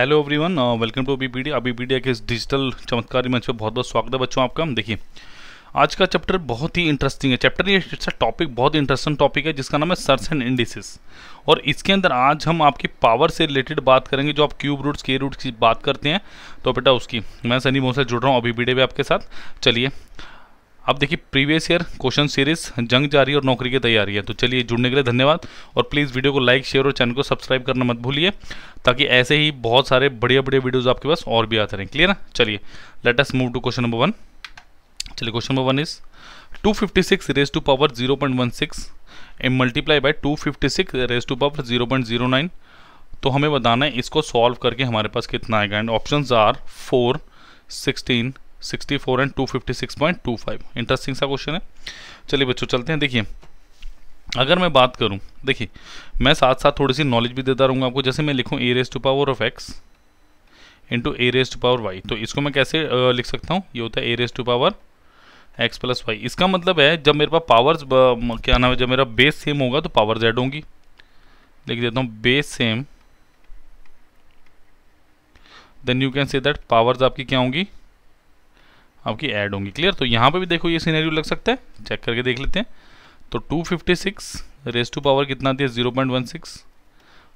hello everyone welcome to B BPD अभी पीडिया के इस डिजिटल चमत्कारी मंच पर बहुत बहुत स्वागत है बच्चों आपका देखिए आज का चैप्टर बहुत ही इंटरेस्टिंग है चैप्टर ये इट्स टॉपिक बहुत इंटरेस्टिंग टॉपिक है जिसका नाम है सर्च एंड इंडिसिस और इसके अंदर आज हम आपके पावर से रिलेटेड बात करेंगे जो आप क्यूब रूट्स के रूट्स की बात करते हैं तो बेटा उसकी मैं सनी मोहन से जुड़ रहा हूँ अभी वीडियो भी आपके साथ चलिए अब देखिए प्रीवियस ईयर क्वेश्चन सीरीज जंग जारी और नौकरी की तैयारी है तो चलिए जुड़ने के लिए धन्यवाद और प्लीज़ वीडियो को लाइक शेयर और चैनल को सब्सक्राइब करना मत भूलिए ताकि ऐसे ही बहुत सारे बढ़िया बढ़िया वीडियोज़ आपके पास और भी आते रहें क्लियर ना चलिए let us move to question number one चलिए question number one is two fifty six raise to power zero point one six and multiply by two fifty six raise to power zero point zero nine तो हमें बताना है इसको solve करके हमारे पास कितना आएगा and option are four sixteen sixty four and two fifty six point two five interesting सा क्वेश्चन है चलिए बच्चों चलते हैं देखिए अगर मैं बात करूं देखिए मैं साथ साथ थोड़ी सी नॉलेज भी देता रहूंगा आपको जैसे मैं लिखूं A raise to power of X into A raise to power Y तो इसको मैं कैसे लिख सकता हूं ये होता है ए raise to power x plus Y इसका मतलब है जब मेरे पास पावर्स क्या नाम है जब मेरा बेस सेम होगा तो पावर जेड होंगी लिख देता हूँ base same then you can say that powers आपकी क्या होंगी आपकी ऐड होंगी क्लियर तो यहाँ पे भी देखो ये सीनरी लग सकता है चेक करके देख लेते हैं तो 256 fifty six raise to power कितना दिया 0.16 point one six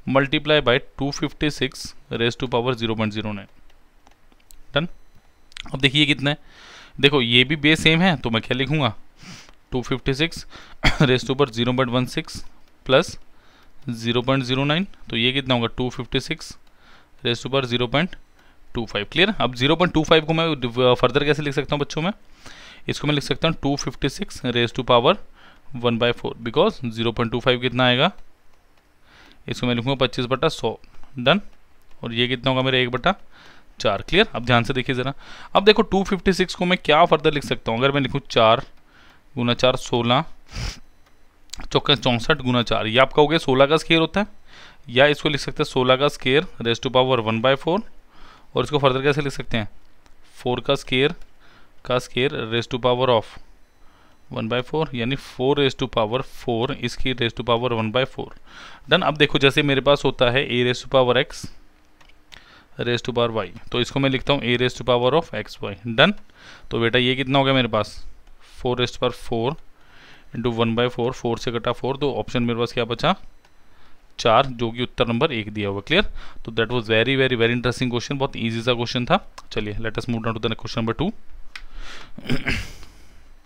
multiply by two fifty six raise to power zero point zero nine done अब देखिए कितना है देखो ये भी बेस सेम है तो मैं क्या लिखूँगा two fifty six raise to पर zero point one six plus zero point zero nine तो ये कितना होगा two fifty six raise to पर zero point two five clear अब जीरो पॉइंट टू फाइव को मैं फर्दर कैसे लिख सकता हूँ बच्चों में इसको मैं लिख सकता हूँ two fifty six raise to power one by four because zero point two five कितना आएगा इसको मैं लिखूँगा पच्चीस बटा सौ डन और ये कितना होगा मेरा एक बटा चार क्लियर अब ध्यान से देखिए ज़रा अब देखो टू फिफ्टी सिक्स को मैं क्या फर्दर लिख सकता हूँ अगर मैं लिखूँ चार गुना चार सोलह चौका चौंसठ गुना चार ये आपका हो गया सोलह का स्केयर होता है या इसको लिख सकते हैं सोलह का square raise to power one by four और इसको फर्दर कैसे लिख सकते हैं फोर का स्केयर का square raise to power of one by four यानी four raise to power four इसकी raise to power one by four done अब देखो जैसे मेरे पास होता है ए raise to power X raise to power Y तो इसको मैं लिखता हूँ A raise to power of X Y done तो बेटा ये कितना हो गया मेरे पास four raise to power four into one by four four से कटा फोर तो ऑप्शन मेरे पास क्या बचा चार जो कि उत्तर नंबर एक दिया हुआ क्लियर तो that was very very very interesting question बहुत इजी सा क्वेश्चन था चलिए let us move down to the question number two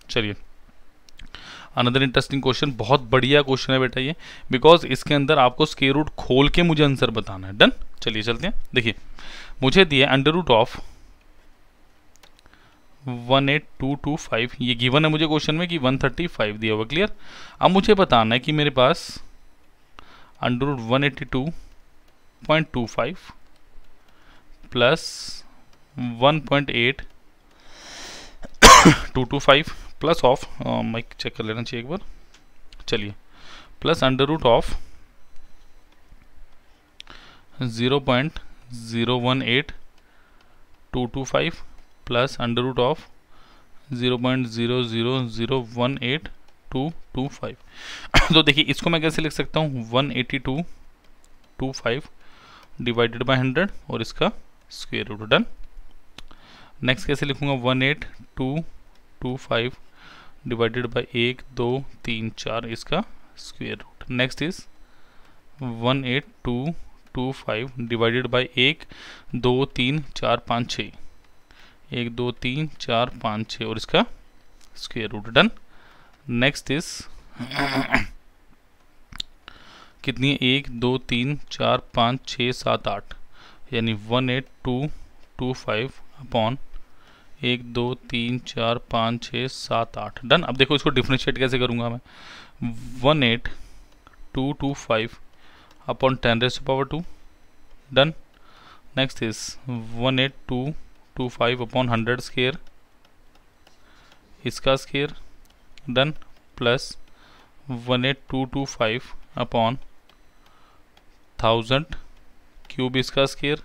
चलिए अनदर इंटरेस्टिंग क्वेश्चन बहुत बढ़िया क्वेश्चन है बेटा ये बिकॉज इसके अंदर आपको स्के रूट खोल के मुझे आंसर बताना है डन चलिए चलते हैं देखिए मुझे दिए under root of one eight two two five ये गिवन है मुझे क्वेश्चन में कि वन थर्टी फाइव दिया हुआ क्लियर अब मुझे बताना है कि मेरे पास under root one eighty two point two five plus one point eight two two five plus of mike check कर लेना चाहिए एक बार चलिए plus under root of zero point zero one eight two two five plus under root of zero point zero zero zero one eight two two five तो देखिए इसको मैं कैसे लिख सकता हूँ one eighty two two five divided by hundred और इसका स्क्वेयर रूट डन नेक्स्ट कैसे लिखूंगा one eight two two five divided by एक दो तीन चार इसका square root next is one eight two two five divided by एक दो तीन चार पाँच छः एक दो तीन चार पाँच छः और इसका square root done next is कितनी है एक दो तीन चार पाँच छः सात आठ यानी one eight two two five upon एक दो तीन चार पाँच छः सात आठ डन अब देखो इसको डिफ्रेंशिएट कैसे करूँगा मैं one eight two two five upon ten raise power two done next is one eight two two five upon hundred square इसका square plus one eight two two five upon thousand cube इसका square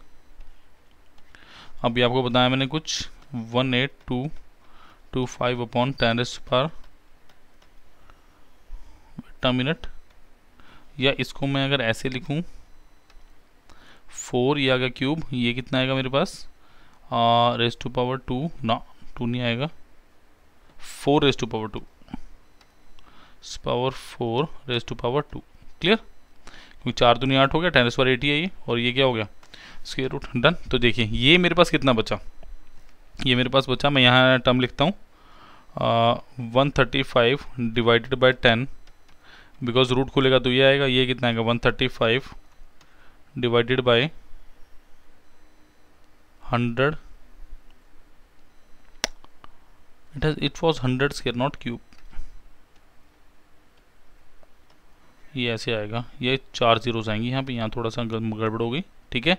अभी आपको बताया मैंने कुछ one eight two two five upon ten raise पर minute या इसको मैं अगर ऐसे लिखूं फोर या का क्यूब ये कितना आएगा मेरे पास रेस टू पावर टू ना टू नहीं आएगा four raise to power two power four raise to power two clear क्योंकि चार दुनिया आठ हो गया टेन रेस पावर एटी है ये और ये क्या हो गया स्केयर रूट डन तो देखिए ये मेरे पास कितना बचा ये मेरे पास बचा मैं यहाँ टर्म लिखता हूँ one thirty five divided by ten because root खुलेगा तो ये आएगा ये कितना आएगा one thirty five divided by hundred it it was hundred 100 not cube ये ऐसे आएगा ये चार जीरोस आएंगी यहाँ पे यहाँ थोड़ा सा गड़बड़ हो गई ठीक है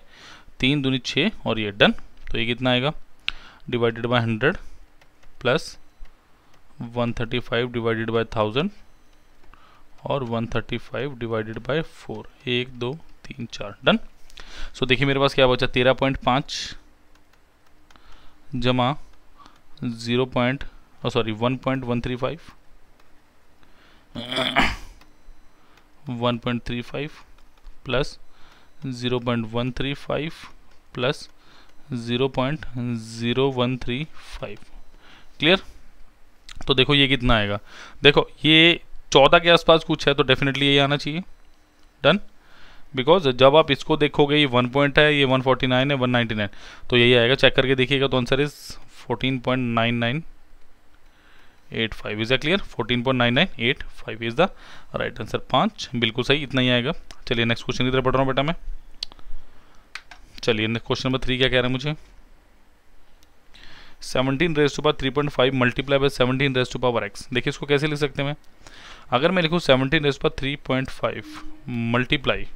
तीन दूनी छः और ये डन तो ये कितना आएगा divided by hundred plus one thirty five divided by thousand और one thirty five divided by four एक दो तीन चार डन सो so, देखिए मेरे पास क्या बचा तेरह पॉइंट पाँच जमा zero point sorry one point one three five 1.35 plus 0.135 plus 0.0135 clear तो देखो ये कितना आएगा देखो ये चौदह के आसपास कुछ है तो डेफिनेटली ये आना चाहिए डन बिकॉज जब आप इसको देखोगे ये वन पॉइंट है ये वन फोर्टी नाइन है वन नाइन्टी नाइन तो यही आएगा चेक करके देखिएगा तो answer is fourteen point nine nine eight five is clear fourteen point nine nine eight five is the right answer पाँच बिल्कुल सही इतना ही आएगा चलिए नेक्स्ट क्वेश्चन की तरफ पढ़ रहा हूँ बेटा मैं चलिए नेक्स्ट क्वेश्चन नंबर थ्री क्या कह रहे हैं मुझे seventeen raise to power three point five multiply by seventeen raise to power X देखिए इसको कैसे लिख सकते हैं मैं अगर मैं लिखूँ seventeen raise power three point five multiply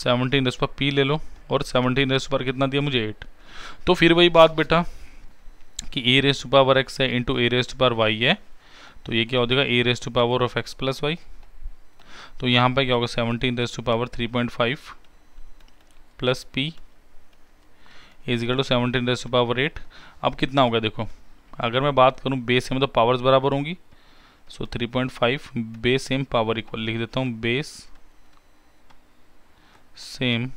seventeen raise power P ले लो और सेवनटीन रेस पर कितना दिया मुझे एट तो फिर वही बात बेटा कि A raise to power X है into A raise to power Y है तो ये क्या हो जाएगा ए raise to power of x plus Y तो यहाँ पर क्या होगा seventeen raise to power three point five plus P equal to seventeen raise to power eight अब कितना होगा देखो अगर मैं बात करूँ बेस सेम तो पावर्स बराबर होंगी so three point five base same power equal लिख देता हूँ base same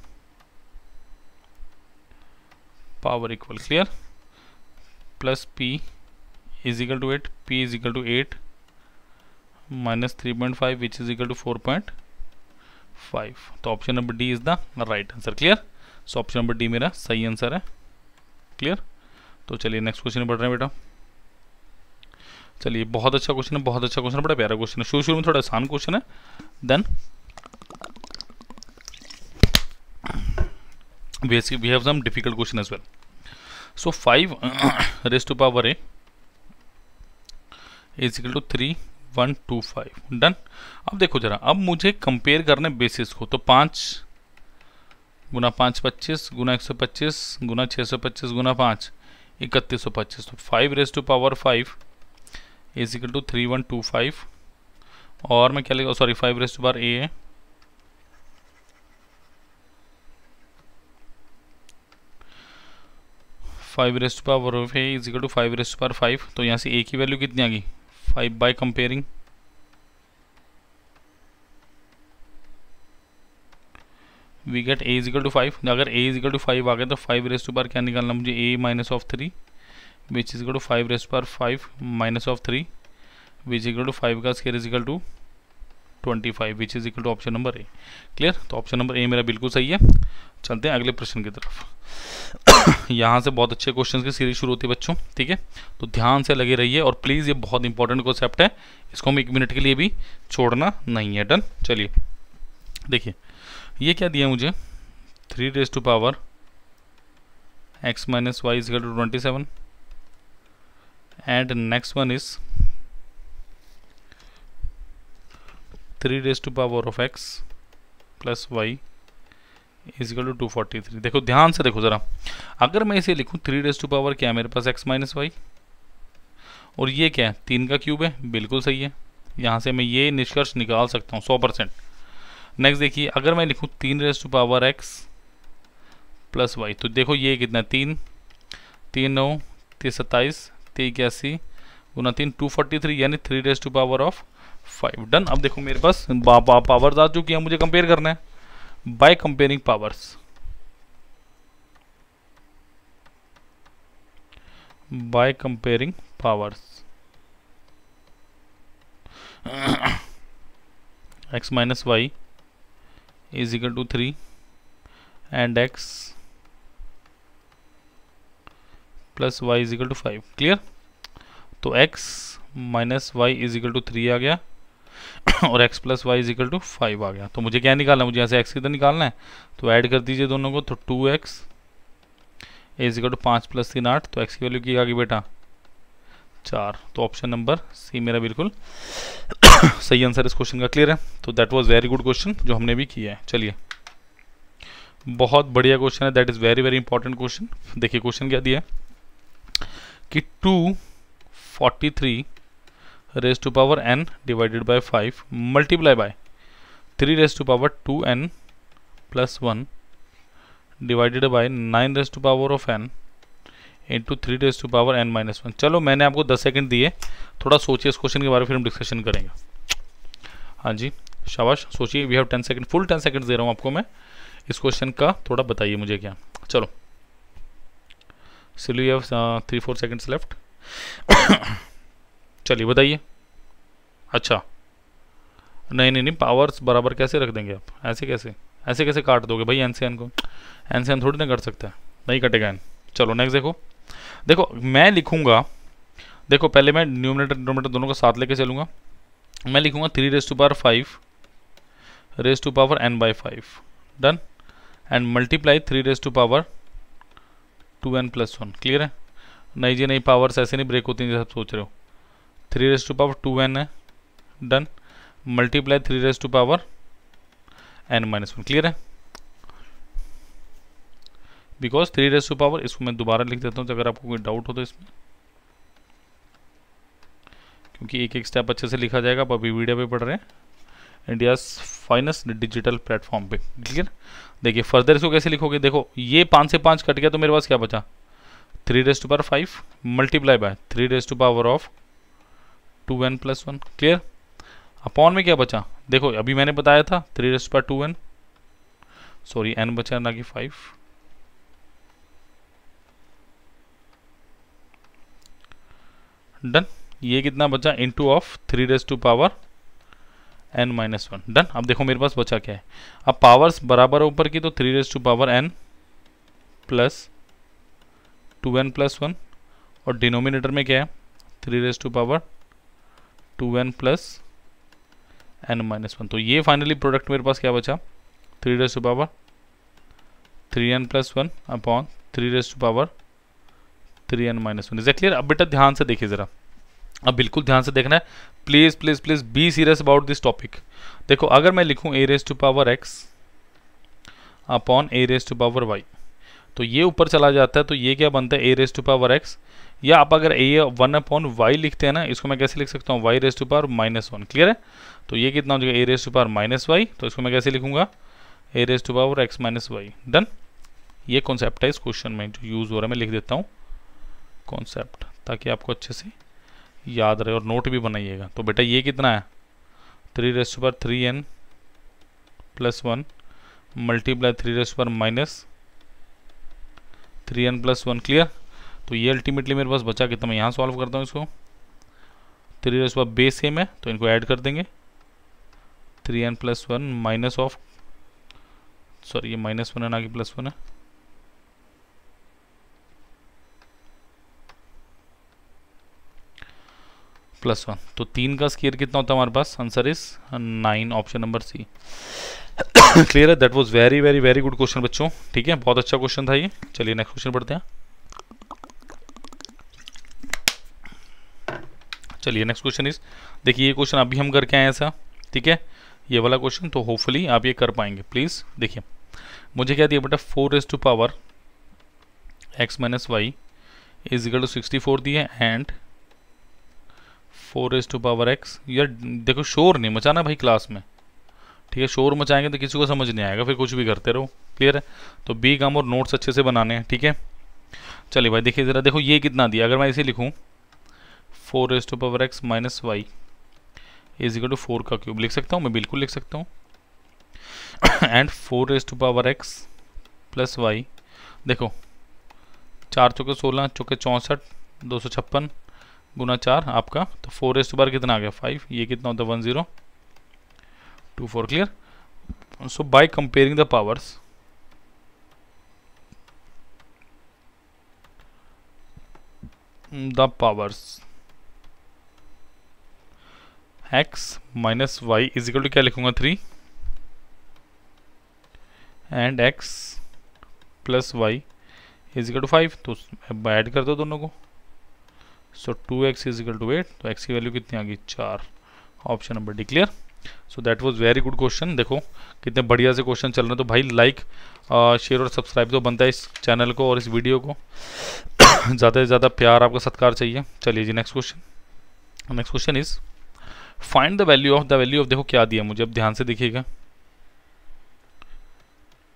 power equal clear plus p is equal to 8 p is equal to 8 minus 3.5 which is equal to 4.5 तो option number d is the right answer clear so option number d मेरा सही answer है clear तो चलिए next question पढ़ रहे हैं बेटा चलिए बहुत अच्छा क्वेश्चन है बहुत अच्छा क्वेश्चन है बड़ा प्यारा क्वेश्चन है शुरू शुरू में थोड़ा आसान क्वेश्चन है then we have some difficult question as well so 5 raised to power a is equal to 3 one two five done अब देखो जरा अब मुझे कंपेयर करने बेसिस को तो पाँच गुना पाँच पच्चीस गुना एक सौ पच्चीस गुना छः सौ पच्चीस गुना पाँच इकतीस सौ पच्चीस तो five raise to power five is equal to three one two five और मैं क्या लिखा sorry five raise to power a है five raised power of a is equal to five raised power five तो यहाँ से ए की value कितनी आ गई five by comparing we get a is equal to five अगर a is equal to five आ गया तो फाइव रेस्ट पावर क्या निकालना मुझे a minus of three which is equal to five raised power five minus of three which equal to five का square is equal to twenty five which is equal to option number A clear तो option number A मेरा बिल्कुल सही है चलते हैं अगले प्रश्न की तरफ यहाँ से बहुत अच्छे क्वेश्चन की सीरीज शुरू होती है बच्चों ठीक है तो ध्यान से लगे रहिए और प्लीज़ ये बहुत इंपॉर्टेंट कॉन्सेप्ट है इसको हम एक मिनट के लिए भी छोड़ना नहीं है डन चलिए देखिए ये क्या दिया मुझे three raise to power x minus y is to twenty seven and next one is three raise to power of x plus y is equal to two forty three देखो ध्यान से देखो ज़रा अगर मैं इसे लिखूँ थ्री रेज टू पावर क्या है मेरे पास एक्स माइनस वाई और ये क्या है तीन का क्यूब है बिल्कुल सही है यहाँ से मैं ये निष्कर्ष निकाल सकता हूँ सौ परसेंट नेक्स्ट देखिए अगर मैं लिखूँ तीन raise to power x plus Y तो देखो ये कितना तीन तीन नौ तीस सत्ताईस तीन इक्यासी गुना तीन टू फोर्टी थ्री यानी three raise to power of five done अब देखो मेरे पास पावर्स आ चुकी है मुझे कंपेयर करना है by comparing powers by comparing powers x minus y is equal to three and x plus y is equal to five clear तो x minus y is equal to three आ गया और x plus y is equal to five आ गया तो मुझे क्या निकालना है मुझे यहाँ से एक्स इधर निकालना है तो ऐड कर दीजिए दोनों को तो टू एक्स इजिकल टू पाँच प्लस तीन आठ तो एक्स की वैल्यू की आ गई बेटा चार तो ऑप्शन नंबर सी मेरा बिल्कुल सही आंसर इस क्वेश्चन का क्लियर है तो that was very good question जो हमने भी किया है चलिए बहुत बढ़िया क्वेश्चन है that is very very important question देखिए क्वेश्चन क्या दिया है कि two forty three raise to power n divided by five multiply by three raise to power two n plus one divided by nine raise to power of n into three raise to power n minus one चलो मैंने आपको दस second दिए थोड़ा सोचिए इस question के बारे में फिर हम डिस्कशन करेंगे हाँ जी शाबाश सोचिए we have ten second full ten second दे रहा हूँ आपको मैं इस क्वेश्चन का थोड़ा बताइए मुझे क्या चलो सिलू you have three four seconds left चलिए बताइए अच्छा नहीं नहीं नहीं पावर्स बराबर कैसे रख देंगे आप ऐसे कैसे ऐसे कैसे काट दोगे भाई एन को एन सी एन थोड़ी ना कट सकता है नहीं कटेगा एन चलो नेक्स्ट देखो देखो मैं लिखूँगा देखो पहले मैं न्यूमिनेटर डोमिनेटर दोनों को साथ लेके चलूँगा मैं लिखूँगा three raise to power five raise to power n by five done and multiply three raise to power two n plus one clear है नहीं जी नहीं पावर्स ऐसे नहीं ब्रेक होती हैं जैसे आप सोच रहे हो three raise to power two n है done multiply three raise to power n minus one clear है because three raise to power इसको मैं दोबारा लिख देता हूँ तो अगर आपको कोई डाउट हो तो इसमें क्योंकि एक एक स्टेप अच्छे से लिखा जाएगा आप अभी वीडियो पे पढ़ रहे हैं इंडिया फाइनेस्ट डिजिटल प्लेटफॉर्म पे क्लियर देखिए फर्दर इसको कैसे लिखोगे देखो ये पाँच से पाँच कट गया तो मेरे पास क्या बचा three raise to power five multiply by three raise to power of two n plus one clear upon में क्या बचा देखो अभी मैंने बताया था थ्री रेस्ट पर टू एन सॉरी एन बचा ना कि फाइव डन ये कितना बचा into of three raise to power n minus one done अब देखो मेरे पास बचा क्या है अब पावर्स बराबर ऊपर की तो three raise to power n plus two n plus one और डिनोमिनेटर में क्या है three raise to power two n plus n minus one तो ये फाइनली प्रोडक्ट मेरे पास क्या बचा three raise to power three n plus one upon three raise to power three n minus one is clear अब बेटा ध्यान से देखिए ज़रा अब बिल्कुल ध्यान से देखना है please please please be serious about this topic देखो अगर मैं लिखूँ a raise to power x upon a raise to power Y तो ये ऊपर चला जाता है तो ये क्या बनता है ए रेस टू पावर एक्स या आप अगर ए वन अपॉन वाई लिखते हैं ना इसको मैं कैसे लिख सकता हूँ y raise to power minus one clear है तो ये कितना हो जाएगा ए raise to power minus y तो इसको मैं कैसे लिखूंगा a raise to power x minus y done ये कॉन्सेप्ट है इस क्वेश्चन में जो यूज़ हो रहा है मैं लिख देता हूँ कॉन्सेप्ट ताकि आपको अच्छे से याद रहे और नोट भी बनाइएगा तो बेटा ये कितना है three raise to power three n plus one multiply three raise to power minus three n plus one clear तो ये अल्टीमेटली मेरे पास बचा कितना तो मैं यहाँ सॉल्व करता हूँ इसको three raise power base same है तो इनको ऐड कर देंगे three n plus one minus of sorry ये माइनस वन है ना कि प्लस वन है प्लस वन तो तीन का स्केयर कितना होता है हमारे पास answer is nine option number C clear है that was very very very good question बच्चों ठीक है बहुत अच्छा क्वेश्चन था ये चलिए नेक्स्ट क्वेश्चन पढ़ते हैं चलिए नेक्स्ट क्वेश्चन इज देखिए ये क्वेश्चन अभी हम करके आए ऐसा ठीक है ये वाला क्वेश्चन तो होपफुली आप ये कर पाएंगे प्लीज़ देखिए मुझे क्या दिया बेटा four raise to power x minus y is equal to sixty four दिए and four raise to power x यार देखो शोर नहीं मचाना भाई क्लास में ठीक है शोर मचाएंगे तो किसी को समझ नहीं आएगा फिर कुछ भी करते रहो क्लियर है तो बी काम और नोट्स अच्छे से बनाने हैं ठीक है चलिए भाई देखिए ज़रा देखो ये कितना दिया अगर मैं इसे लिखूँ four raise to power x minus y is equal to four का क्यूब लिख सकता हूँ मैं बिल्कुल लिख सकता हूँ and four raise to power x plus y देखो चार चौके सोलह चौके चौंसठ दो सौ छप्पन गुना चार आपका तो फोर एस टू पावर कितना आ गया फाइव ये कितना होता है one zero two four clear so by comparing the powers the powers powers x minus y is equal to क्या लिखूंगा three and x plus y is equal to five तो ऐड कर दो दोनों को so two x is equal to eight तो x की value कितनी आ गई चार option number D clear so that was very good question देखो कितने बढ़िया से क्वेश्चन चल रहे हैं तो भाई लाइक शेयर और सब्सक्राइब तो बनता है इस चैनल को और इस वीडियो को ज़्यादा से ज़्यादा प्यार आपका सत्कार चाहिए चलिए जी next question next question is find the value of the value of देखो क्या दिया मुझे अब ध्यान से देखिएगा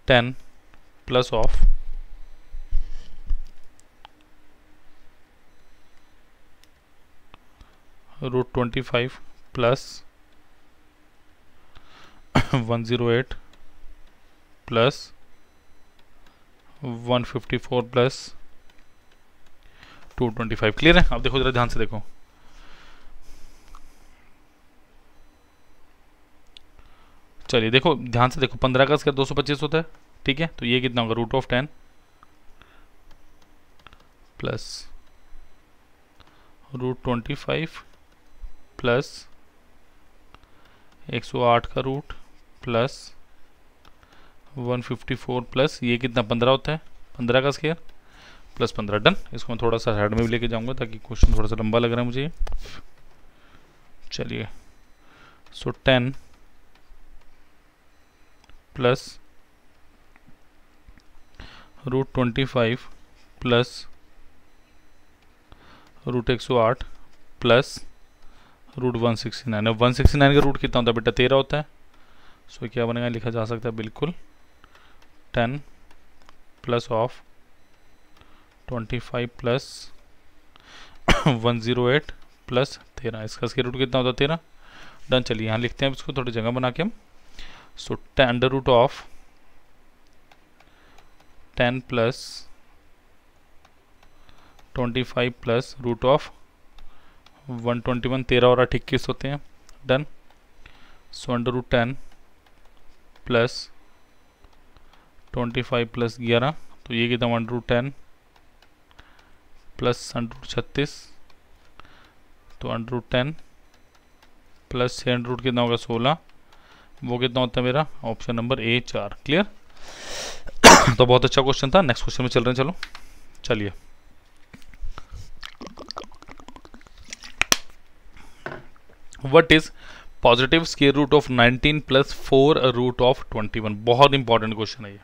ten plus of root twenty five plus one zero eight plus one fifty four plus two twenty five clear है आप देखो ज़रा ध्यान से देखो चलिए देखो ध्यान से देखो पंद्रह का स्क्वायर दो सौ पच्चीस होता है ठीक है तो ये कितना होगा root of ten plus root twenty five plus एक सौ आठ का रूट प्लस 154 प्लस ये कितना पंद्रह होता है पंद्रह का स्केयर प्लस पंद्रह डन इसको मैं थोड़ा सा हेड में भी लेके जाऊंगा ताकि क्वेश्चन थोड़ा सा लंबा लग रहा है मुझे चलिए so ten plus root twenty five plus root एक सौ आठ plus root one sixty nine one sixty nine का रूट कितना होता है बेटा तेरह होता है सो so, क्या बनेगा लिखा जा सकता है बिल्कुल ten plus of twenty five plus one zero eight plus तेरह इसका स्केर रूट कितना होता है तेरह डन चलिए यहाँ लिखते हैं इसको थोड़ी जगह बना के हम so ten under root of ten plus twenty five plus root of one twenty one तेरह और आठ इक्कीस होते हैं done so under root ten plus twenty five plus ग्यारह तो ये कितना one root ten plus root छत्तीस तो रूट टेन प्लस छः अंडरूट कितना होगा सोलह वो कितना होता है मेरा ऑप्शन नंबर ए चार क्लियर तो बहुत अच्छा क्वेश्चन था नेक्स्ट क्वेश्चन में चल रहे हैं चलो चलिए what is positive square root of 19 plus four root of 21 बहुत इंपॉर्टेंट क्वेश्चन है ये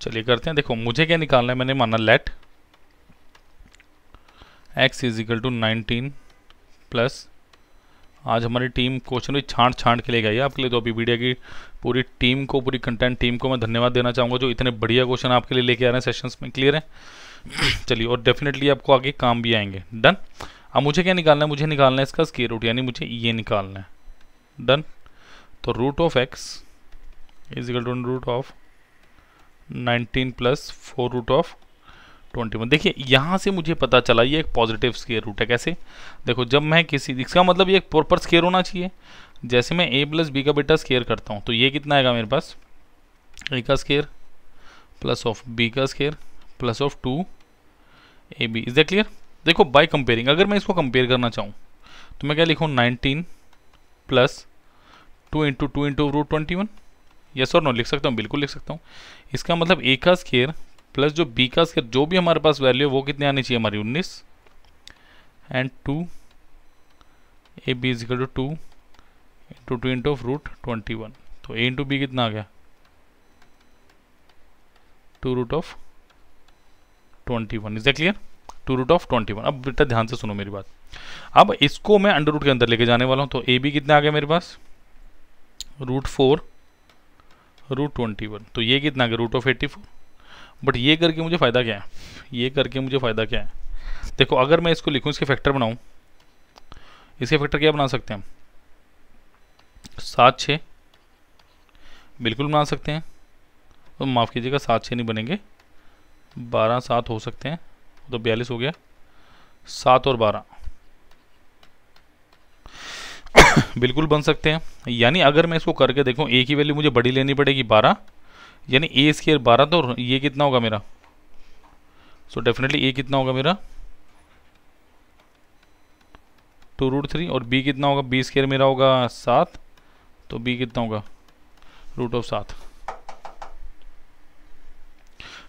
चलिए करते हैं देखो मुझे क्या निकालना है मैंने माना let x is equal to nineteen plus आज हमारी टीम क्वेश्चन भी छांट छांट के ले गई है आपके लिए तो अभी वीडियो की पूरी टीम को पूरी कंटेंट टीम को मैं धन्यवाद देना चाहूँगा जो इतने बढ़िया क्वेश्चन आपके लिए लेके आ रहे हैं सेशंस में क्लियर है चलिए और डेफिनेटली आपको आगे काम भी आएंगे डन अब मुझे क्या निकालना है मुझे निकालना है इसका स्केयर रूट यानी मुझे ये निकालना है डन तो root of x is equal to root of 19 plus four root of 21 देखिए यहाँ से मुझे पता चला ये एक पॉजिटिव स्केयर रूट है कैसे देखो जब मैं किसी इसका मतलब ये एक प्रॉपर स्केयर होना चाहिए जैसे मैं ए प्लस बी का बेटा स्केयर करता हूँ तो ये कितना आएगा मेरे पास ए का स्केयर प्लस ऑफ बी का square plus of two a b is the clear देखो बाय कंपेयरिंग अगर मैं इसको कंपेयर करना चाहूँ तो मैं क्या लिखूँ nineteen plus two into two into root twenty one yes और नो लिख सकता हूँ बिल्कुल लिख सकता हूँ इसका मतलब ए का स्केयर प्लस जो बी का स्केयर जो भी हमारे पास वैल्यू है वो कितनी आनी चाहिए हमारी उन्नीस and two a b is equal to two into two into of root twenty one तो ए इंटू बी कितना आ गया two root of twenty one is the clear two root of twenty one अब बेटा ध्यान से सुनो मेरी बात अब इसको मैं अंडर रूट के अंदर लेके जाने वाला हूँ तो ए बी कितना आ गया मेरे पास root four root twenty one तो ये कितना आ गया root of eighty four but ये करके मुझे फ़ायदा क्या है ये करके मुझे फ़ायदा क्या है देखो अगर मैं इसको लिखूँ इसके फैक्टर बनाऊँ इसके फैक्टर क्या बना सकते हैं सात छः बिल्कुल बना सकते हैं तो माफ़ कीजिएगा सात छः नहीं बनेंगे बारह सात हो सकते हैं तो बयालीस हो गया सात और बारह बिल्कुल बन सकते हैं यानी अगर मैं इसको करके देखूं ए की वैल्यू मुझे बड़ी लेनी पड़ेगी बारह यानी ए स्केयर बारह तो ये कितना होगा मेरा सो डेफिनेटली ए कितना होगा मेरा टू रूट थ्री और बी कितना होगा बी स्केयर मेरा होगा सात तो बी कितना होगा रूट ऑफ सात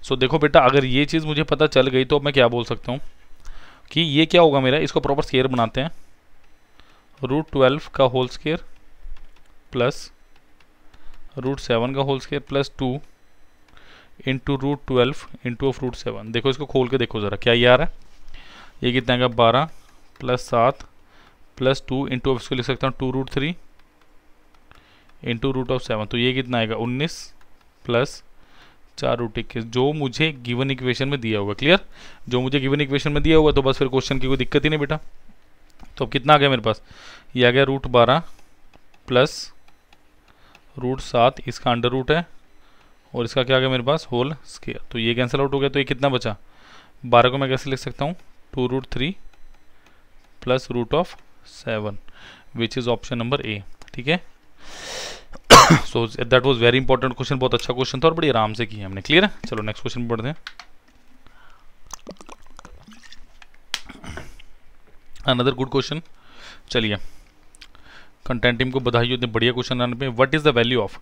सो देखो बेटा अगर ये चीज़ मुझे पता चल गई तो अब मैं क्या बोल सकता हूँ कि ये क्या होगा मेरा इसको प्रॉपर स्केयर बनाते हैं रूट ट्वेल्व का whole square plus root seven का whole square plus two into root twelve into of root seven देखो इसको खोल के देखो ज़रा क्या ये आ रहा है ये कितना आएगा बारह प्लस सात प्लस टू इंटू ऑफ इसको लिख सकता हूँ two root three into root of seven तो ये कितना आएगा उन्नीस प्लस चार रूट इक्कीस जो मुझे गिवन इक्वेशन में दिया हुआ क्लियर जो मुझे गिवन इक्वेशन में दिया हुआ तो बस फिर क्वेश्चन की कोई दिक्कत ही नहीं बेटा तो अब कितना आ गया मेरे पास ये आ गया रूट बारह प्लस रूट सात इसका अंडर रूट है और इसका क्या आ गया मेरे पास होल स्केयर तो ये कैंसिल आउट हो गया तो ये कितना बचा बारह को मैं कैसे लिख सकता हूँ two root three plus root of seven which is option number A ठीक है so that was very important question बहुत अच्छा क्वेश्चन था और बड़ी आराम से किया हमने क्लियर है चलो नेक्स्ट क्वेश्चन पढ़ते हैं अनदर गुड क्वेश्चन चलिए कंटेंट टीम को बधाई हो इतने बढ़िया क्वेश्चन आने पे what is the value of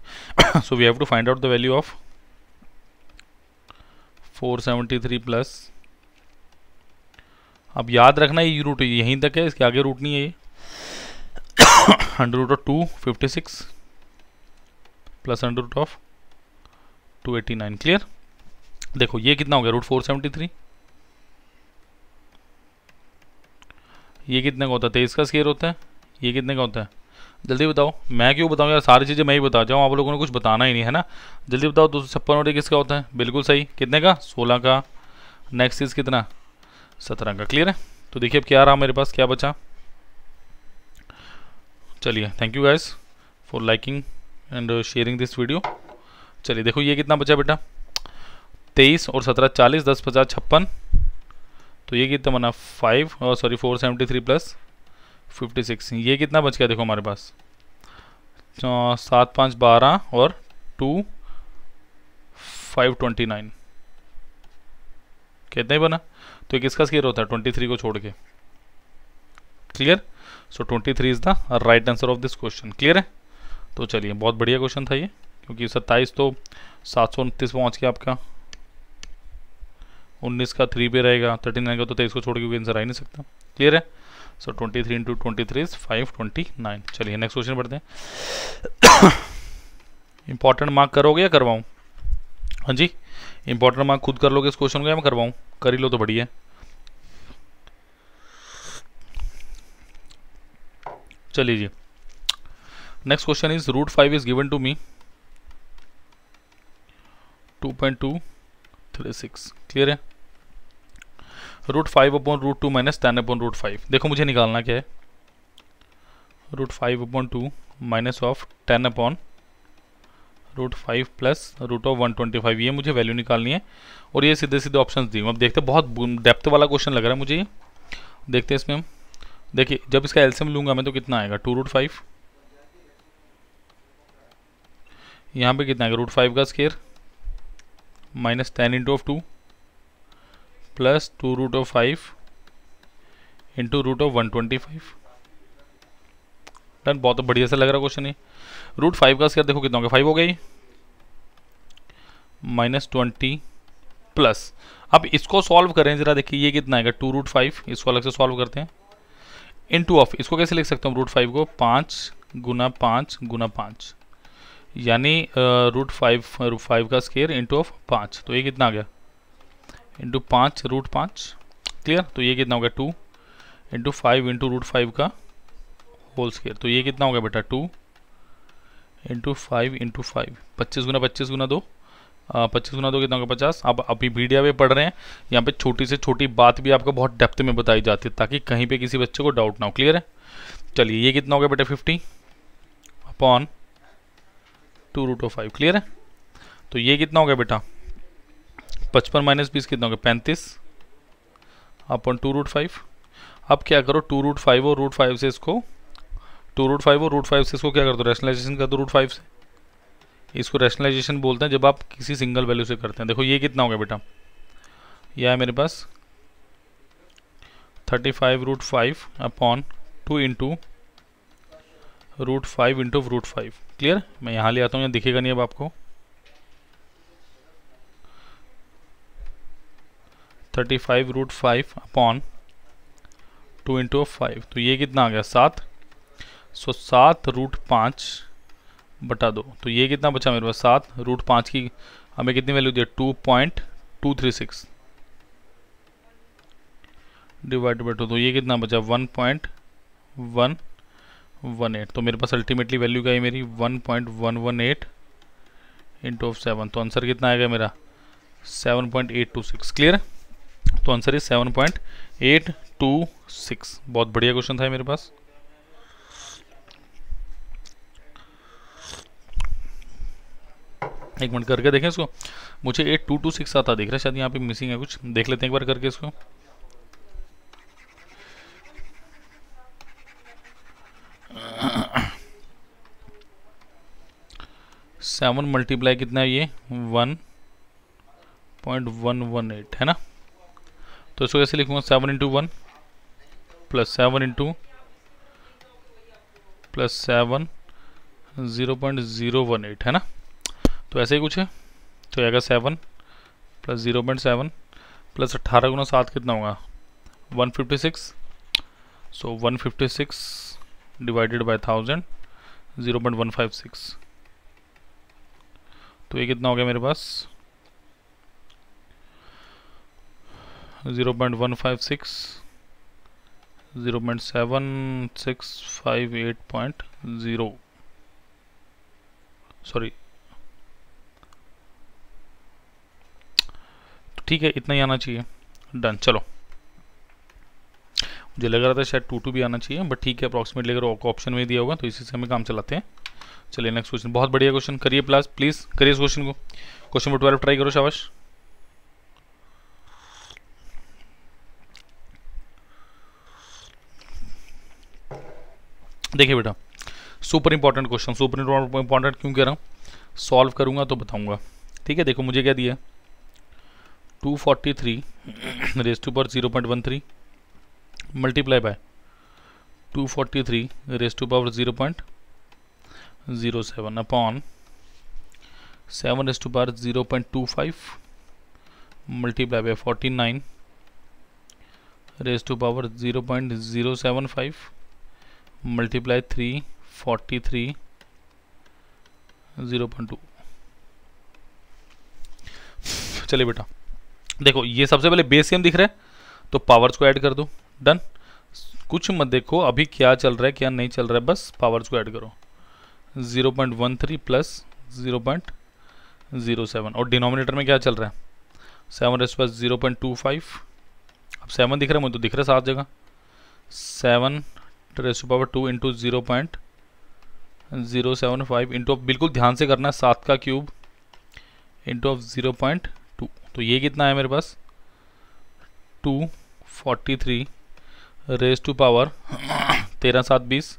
so we have to find out the value of 473 plus अब याद रखना ये रूट यहीं तक है इसके आगे रूट नहीं है ये under root of two fifty six plus under root of 289 clear देखो ये कितना हो गया रूट फोर सेवेंटी थ्री ये कितने का होता है तेईस का स्केयर होता है ये कितने का होता है जल्दी बताओ मैं क्यों बताऊं यार सारी चीज़ें मैं ही बता जाऊँ आप लोगों ने कुछ बताना ही नहीं है ना जल्दी बताओ दो सौ छप्पन और किसका होता है बिल्कुल सही कितने का सोलह का नेक्स्ट चीज़ कितना सत्रह का क्लियर है तो देखिए अब क्या रहा मेरे पास क्या बचा चलिए thank you guys for liking and sharing this video चलिए देखो ये कितना बचा बेटा तेईस और सत्रह चालीस दस पचास छप्पन तो ये कितना बना फाइव और sorry four seventy three plus fifty six ये कितना बच गया देखो हमारे पास सात पाँच बारह और टू फाइव ट्वेंटी नाइन कितना ही बना तो ये किसका स्केयर होता है ट्वेंटी थ्री को छोड़ के clear so twenty three is the right answer of this question clear है तो चलिए बहुत बढ़िया क्वेश्चन था ये क्योंकि सत्ताईस तो सात सौ उनतीस पहुँच गया आपका उन्नीस का थ्री पे रहेगा थर्टी नाइन का तो तेईस को छोड़ के कोई आंसर आ ही नहीं सकता क्लियर है so twenty three into twenty three is five twenty nine चलिए नेक्स्ट क्वेश्चन पढ़ते हैं इंपॉर्टेंट मार्क करोगे या करवाऊँ हाँ जी इंपॉर्टेंट मार्क खुद कर लोगे इस क्वेश्चन को या मैं करवाऊँ कर ही लो तो बढ़िया चलिए जी next question is root 5 is given to me 2.236 clear है root five upon root two minus ten upon root five देखो मुझे निकालना क्या है root five upon two minus of ten upon root five plus root of one twenty five ये मुझे value निकालनी है और ये सीधे सीधे ऑप्शन दी हूँ अब देखते बहुत डेप्थ वाला क्वेश्चन लग रहा है मुझे ये देखते हैं इसमें हम देखिए जब इसका एल्सियम लूंगा मैं तो कितना आएगा टू रूट फाइव यहाँ पे कितना है रूट फाइव का square minus ten into of two plus two root of five into root of one twenty five done बहुत बढ़िया सा लग रहा क्वेश्चन ये रूट फाइव का स्केयर देखो कितना होगा फाइव हो गई माइनस ट्वेंटी प्लस अब इसको सॉल्व करें ज़रा देखिए ये कितना आएगा टू रूट फाइव इसको अलग से सॉल्व करते हैं इन टू ऑफ इसको कैसे लिख सकता हूँ रूट फाइव को पाँच गुना पाँच गुना पाँच यानी रूट फाइव रूट फाइव का स्केयर इंटू ऑफ पाँच तो ये कितना आ गया इंटू पाँच रूट पाँच क्लियर तो ये कितना हो गया two into five into root five का होल स्केयर तो ये कितना हो गया बेटा two into five into five पच्चीस गुना पच्चीस गुना दो पच्चीस गुना दो कितना होगा पचास आप अभी मीडिया पे पढ़ रहे हैं यहाँ पे छोटी से छोटी बात भी आपको बहुत डेप्थ में बताई जाती है ताकि कहीं पे किसी बच्चे को डाउट ना हो क्लियर है चलिए ये कितना हो गया बेटा fifty upon two root of five clear है तो ये कितना हो गया बेटा पचपन माइनस बीस कितना हो गया पैंतीस अपन टू रूट फाइव अब क्या करो टू रूट फाइव और रूट फाइव से इसको टू रूट फाइव और रूट फाइव से इसको क्या कर दो रैशनलाइजेशन कर दो रूट फाइव से इसको रैशनलाइजेशन बोलते हैं जब आप किसी सिंगल वैल्यू से करते हैं देखो ये कितना हो गया बेटा यह है मेरे पास thirty five root five upon two into root five into root five clear मैं यहां ले आता हूँ यहां दिखेगा नहीं अब आपको thirty five root five upon two into five तो ये कितना आ गया सात सो सात रूट पाँच बटा दो तो ये कितना बचा मेरे पास सात रूट पाँच की हमें कितनी वैल्यू दी two point two three six divide by two तो ये कितना बचा one point one one eight तो मेरे पास अल्टीमेटली वैल्यू क्या है मेरी one point one one eight into of seven तो आंसर कितना आएगा मेरा seven point eight two six clear तो answer is seven point eight two six बहुत बढ़िया क्वेश्चन था मेरे पास एक मिनट करके देखें इसको मुझे एट टू टू सिक्स आता दिख रहा है शायद यहाँ पे मिसिंग है कुछ देख लेते हैं एक बार करके इसको सेवन मल्टीप्लाई कितना है ये one point one one eight है ना तो इसको कैसे लिखूंगा seven into one plus seven into plus seven zero point zero one eight है ना तो ऐसे ही कुछ है तो आएगा seven plus zero point seven plus अट्ठारह गुना सात कितना होगा one fifty six so one fifty six divided by thousand zero point one five six तो ये कितना हो गया मेरे पास 0.156 जीरो सॉरी तो ठीक है इतना ही आना चाहिए डन चलो मुझे लग रहा था शायद टू टू भी आना चाहिए बट ठीक है अप्रॉक्सीमेटली अगर ऑप्शन में दिया होगा तो इसी से हमें काम चलाते हैं चलिए नेक्स्ट क्वेश्चन बहुत बढ़िया क्वेश्चन करिए प्लास प्लीज़ करिए इस क्वेश्चन को क्वेश्चन नंबर ट्वेल्व ट्राई करो शाबाश देखिए बेटा super important question super important क्यों कह रहा हूँ सॉल्व करूंगा तो बताऊंगा ठीक है देखो मुझे क्या दिया two forty three raise to power zero point one three multiply by two forty three raise to power zero point zero seven upon seven raise to power zero point two five multiply by forty nine raise to power zero point zero seven five multiply three forty three zero point two चलिए बेटा देखो ये सबसे पहले base same दिख रहा है तो पावर्स को ऐड कर दो डन कुछ मत देखो अभी क्या चल रहा है क्या नहीं चल रहा है बस पावर्स को ऐड करो zero point one three plus zero point zero seven और डिनोमिनेटर में क्या चल रहा है seven raise plus zero point two five अब सेवन दिख रहा है मुझे तो दिख रहा है सात जगह seven raise power two into zero point zero seven five into अब बिल्कुल ध्यान से करना है सात का cube into of zero point two तो ये कितना है मेरे पास two forty three raise to power तेरह सात बीस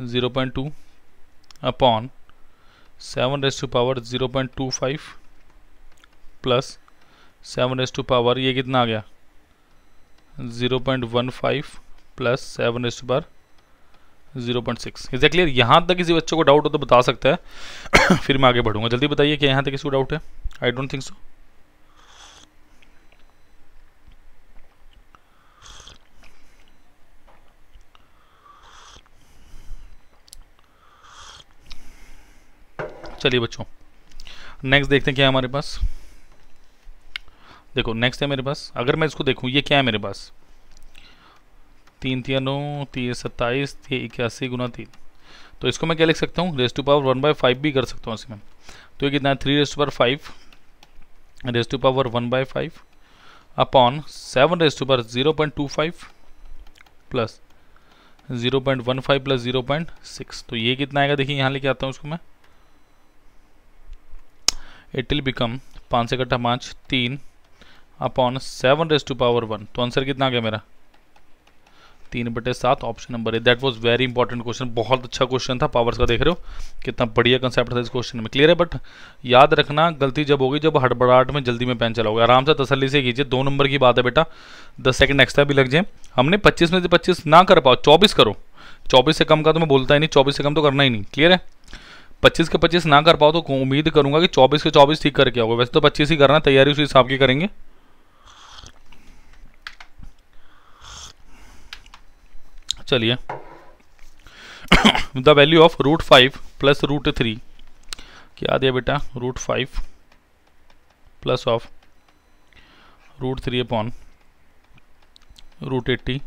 zero point two upon seven raise to power zero point two five plus seven raise to power ये कितना आ गया zero point one five plus seven raise to power zero point six is clear यहाँ तक किसी बच्चे को doubt हो तो बता सकता है फिर मैं आगे बढ़ूँगा जल्दी बताइए कि यहाँ तक किसी को डाउट है आई डोंट थिंक सो चलिए बच्चों नेक्स्ट देखते हैं क्या है हमारे पास देखो नेक्स्ट है मेरे पास अगर मैं इसको देखूँ ये क्या है मेरे पास तीन तीन नौ तीन सत्ताईस ती इक्यासी गुना तीन तो इसको मैं क्या लिख सकता हूँ raised to power one by five भी कर सकता हूँ इसमें तो ये कितना है three raised power five raised to power one by five upon seven raised to power zero point two five plus zero point one five plus zero point six तो ये कितना आएगा देखिए यहाँ लेके आता हूँ उसको मैं इट विल बिकम पाँच से इकट्ठा पाँच तीन upon seven raise to power one तो आंसर कितना आ गया मेरा तीन बटे सात ऑप्शन नंबर है that was very important question बहुत अच्छा क्वेश्चन था पावर्स का देख रहे हो कितना बढ़िया कंसेप्ट था इस क्वेश्चन में क्लियर है बट याद रखना गलती जब होगी जब हड़बड़ाहट में जल्दी में पेन चलाओगे आराम से तसली से कीजिए दो नंबर की बात है बेटा दस सेकेंड एक्स्ट्रा भी लग जाए हमने पच्चीस में से पच्चीस ना कर पाओ चौबीस करो चौबीस से कम का तो मैं बोलता ही नहीं चौबीस से कम तो करना ही नहीं क्लियर है पच्चीस के पच्चीस ना कर पाओ तो उम्मीद करूंगा कि चौबीस के चौबीस ठीक करके आओगे वैसे तो पच्चीस ही करना तैयारी उसी हिसाब की करेंगे चलिए the value of root five plus root three क्या दिया बेटा root five plus of root three upon root eighty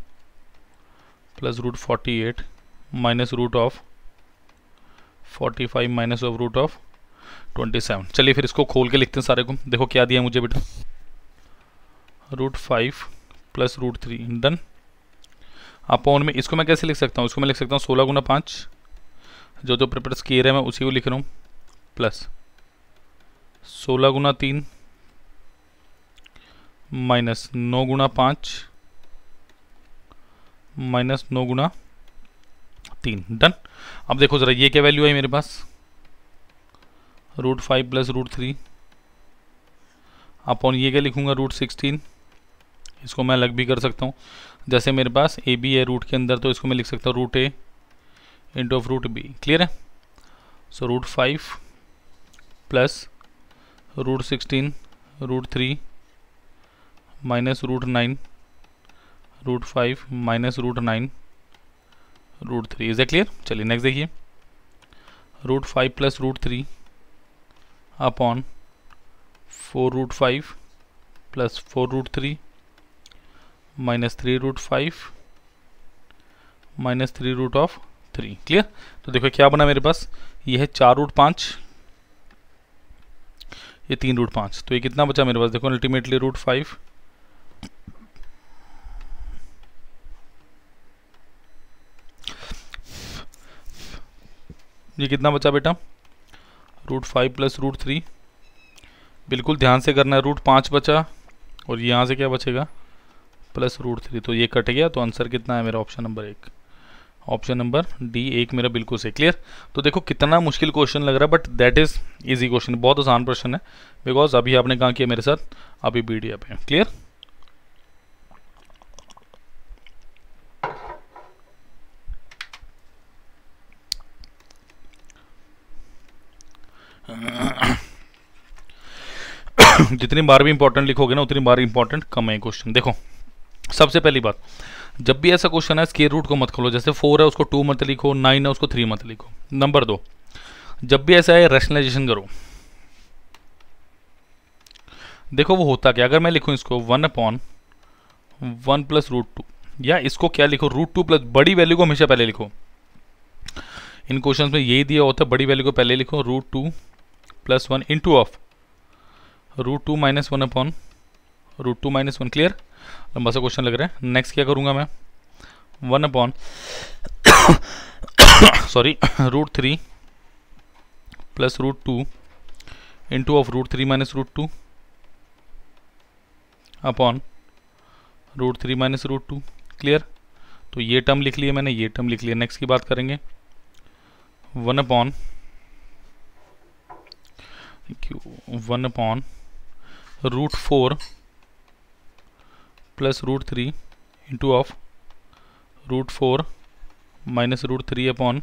plus root forty eight minus root of forty five minus of root of twenty seven चलिए फिर इसको खोल के लिखते हैं सारे को देखो क्या दिया मुझे बेटा root five plus root three done upon में इसको मैं कैसे लिख सकता हूँ इसको मैं लिख सकता हूँ सोलह गुना पाँच जो जो प्रिपेयर्स किए रहे मैं उसी को लिख रहा हूँ प्लस सोलह गुना तीन माइनस नौ गुना पाँच माइनस नौ गुना तीन डन अब देखो ज़रा ये क्या वैल्यू आई मेरे पास root five plus root three upon ये क्या लिखूँगा रूट सिक्सटीन इसको मैं अलग भी कर सकता हूँ जैसे मेरे पास ए बी है रूट के अंदर तो इसको मैं लिख सकता हूँ root A into of root B clear है so root five plus root sixteen root three minus root nine root five minus root nine root three is A clear चलिए नेक्स्ट देखिए root five plus root three upon four root five plus four root three minus three root five minus three root of three clear तो देखो क्या बना मेरे पास ये है चार रूट पाँच ये तीन रूट पाँच तो ये कितना बचा मेरे पास देखो अल्टीमेटली रूट फाइव ये कितना बचा बेटा root five plus root three बिल्कुल ध्यान से करना है रूट पाँच बचा और यहाँ से क्या बचेगा प्लस रूट थ्री तो ये कट गया तो आंसर कितना है मेरा ऑप्शन नंबर एक ऑप्शन नंबर डी एक मेरा बिल्कुल से क्लियर तो देखो कितना मुश्किल क्वेश्चन लग रहा है but that is easy question बहुत आसान प्रश्न है बिकॉज अभी आपने कहा किया मेरे साथ अभी बी डी क्लियर जितनी बार भी इंपॉर्टेंट लिखोगे ना उतनी बार इंपॉर्टेंट कम है क्वेश्चन देखो सबसे पहली बात जब भी ऐसा क्वेश्चन है स्केयर रूट को मत खोलो जैसे फोर है उसको टू मत लिखो नाइन है उसको थ्री मत लिखो नंबर दो जब भी ऐसा है रैशनलाइजेशन करो देखो वो होता क्या अगर मैं लिखूं इसको one upon one plus root two या इसको क्या लिखो रूट टू प्लस बड़ी वैल्यू को हमेशा पहले लिखो इन क्वेश्चन में यही दिया होता है बड़ी वैल्यू को पहले लिखो root two plus one into of root two minus one upon root two minus one clear लंबा सा क्वेश्चन लग रहा है नेक्स्ट क्या करूँगा मैं one upon sorry root three plus root two into of root three minus root two upon root three minus root two clear तो ये टर्म लिख लिए मैंने ये टर्म लिख लिया नेक्स्ट की बात करेंगे one upon one upon root four plus root three into of root four minus root three upon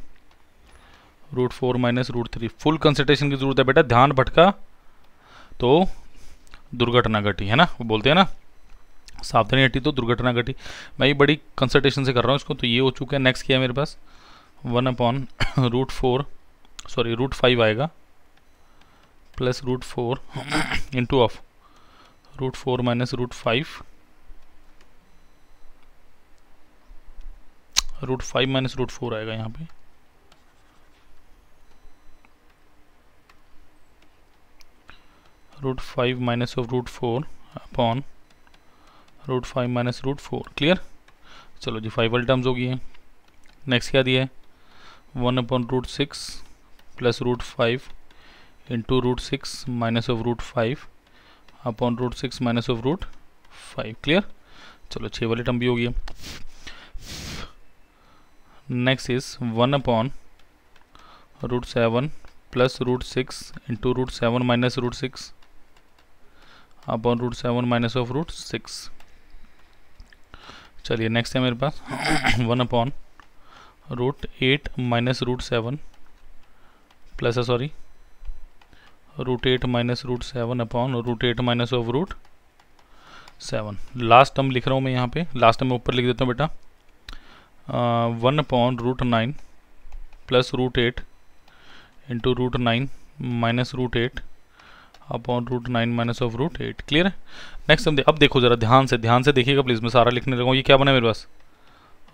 root four minus root three full consultation की ज़रूरत है बेटा ध्यान भटका तो दुर्घटना घटी है ना वो बोलते हैं ना सावधानी हटी तो दुर्घटना घटी मैं ये बड़ी कंसल्टेशन से कर रहा हूँ इसको तो ये हो चुका है नेक्स्ट किया मेरे पास one upon root four sorry root five आएगा plus root four into of root four minus root five root five minus root four आएगा यहाँ पे root five minus of root four upon root five minus root four clear चलो जी five terms हो गई है next क्या दिया है one upon root six plus root five into root six minus of root five upon root six minus of root five clear चलो छः वाली टर्म भी हो गया next is one upon root seven plus root six into root seven minus root six upon root seven minus of root six चलिए next है मेरे पास one upon root eight minus root seven plus है sorry root eight minus root seven upon root eight minus of root seven last term लिख रहा हूँ मैं यहाँ पे लास्ट टर्म ऊपर लिख देता हूँ बेटा one upon root nine plus root eight into root nine minus root eight upon root nine minus of root eight clear है नेक्स्ट टर्म अब देखो ज़रा ध्यान से ध्यान से देखिएगा प्लीज़ मैं सारा लिखने लगा ये क्या बना मेरे पास